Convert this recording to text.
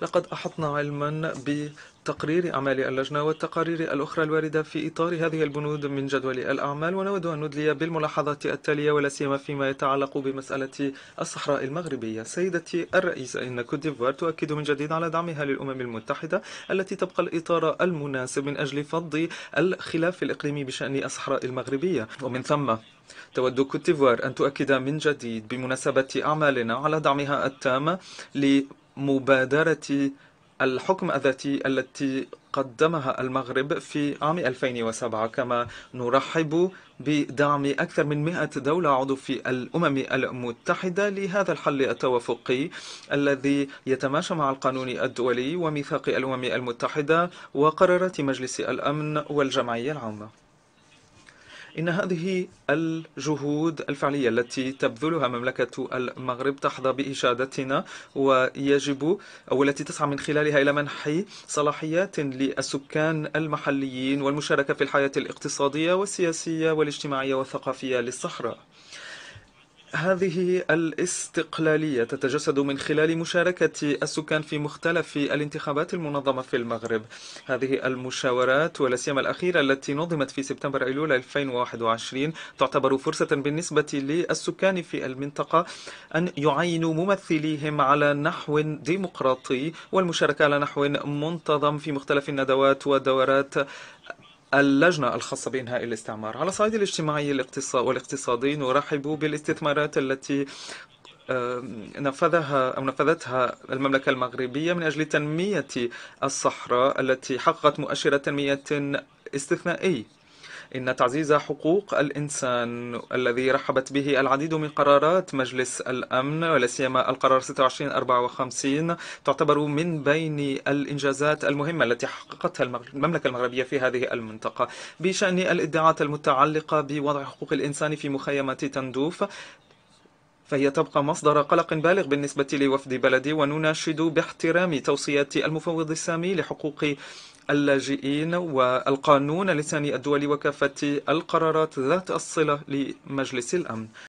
لقد أحطنا علما بتقرير أعمال اللجنة والتقارير الأخرى الواردة في إطار هذه البنود من جدول الأعمال ونود أن ندلي بالملاحظات التالية ولا سيما فيما يتعلق بمسألة الصحراء المغربية سيدتي الرئيسة إن كوت ديفوار تؤكد من جديد على دعمها للأمم المتحدة التي تبقى الإطار المناسب من أجل فض الخلاف الإقليمي بشأن الصحراء المغربية ومن ثم تود كوت ديفوار أن تؤكد من جديد بمناسبة أعمالنا على دعمها التام مبادرة الحكم الذاتي التي قدمها المغرب في عام 2007 كما نرحب بدعم أكثر من 100 دولة عضو في الأمم المتحدة لهذا الحل التوافقي الذي يتماشى مع القانون الدولي وميثاق الأمم المتحدة وقرارات مجلس الأمن والجمعية العامة إن هذه الجهود الفعلية التي تبذلها مملكة المغرب تحظى بإشادتنا ويجب أو التي تسعى من خلالها إلى منح صلاحيات للسكان المحليين والمشاركة في الحياة الاقتصادية والسياسية والاجتماعية والثقافية للصحراء. هذه الاستقلالية تتجسد من خلال مشاركة السكان في مختلف الانتخابات المنظمة في المغرب هذه المشاورات ولا سيما الأخيرة التي نظمت في سبتمبر أيلول 2021 تعتبر فرصة بالنسبة للسكان في المنطقة أن يعينوا ممثليهم على نحو ديمقراطي والمشاركة على نحو منتظم في مختلف الندوات ودورات اللجنة الخاصة بإنهاء الاستعمار على الصعيد الاجتماعي والاقتصادي نرحب بالاستثمارات التي نفذها أو نفذتها المملكة المغربية من أجل تنمية الصحراء التي حققت مؤشر تنمية استثنائي إن تعزيز حقوق الإنسان الذي رحبت به العديد من قرارات مجلس الأمن ولا سيما القرار 2654 تعتبر من بين الإنجازات المهمة التي حققتها المملكة المغربية في هذه المنطقة بشأن الادعاءات المتعلقة بوضع حقوق الإنسان في مخيمة تندوف فهي تبقى مصدر قلق بالغ بالنسبة لوفد بلدي ونناشد باحترام توصيات المفوض السامي لحقوق اللاجئين والقانون اللساني الدولي وكافة القرارات ذات الصلة لمجلس الأمن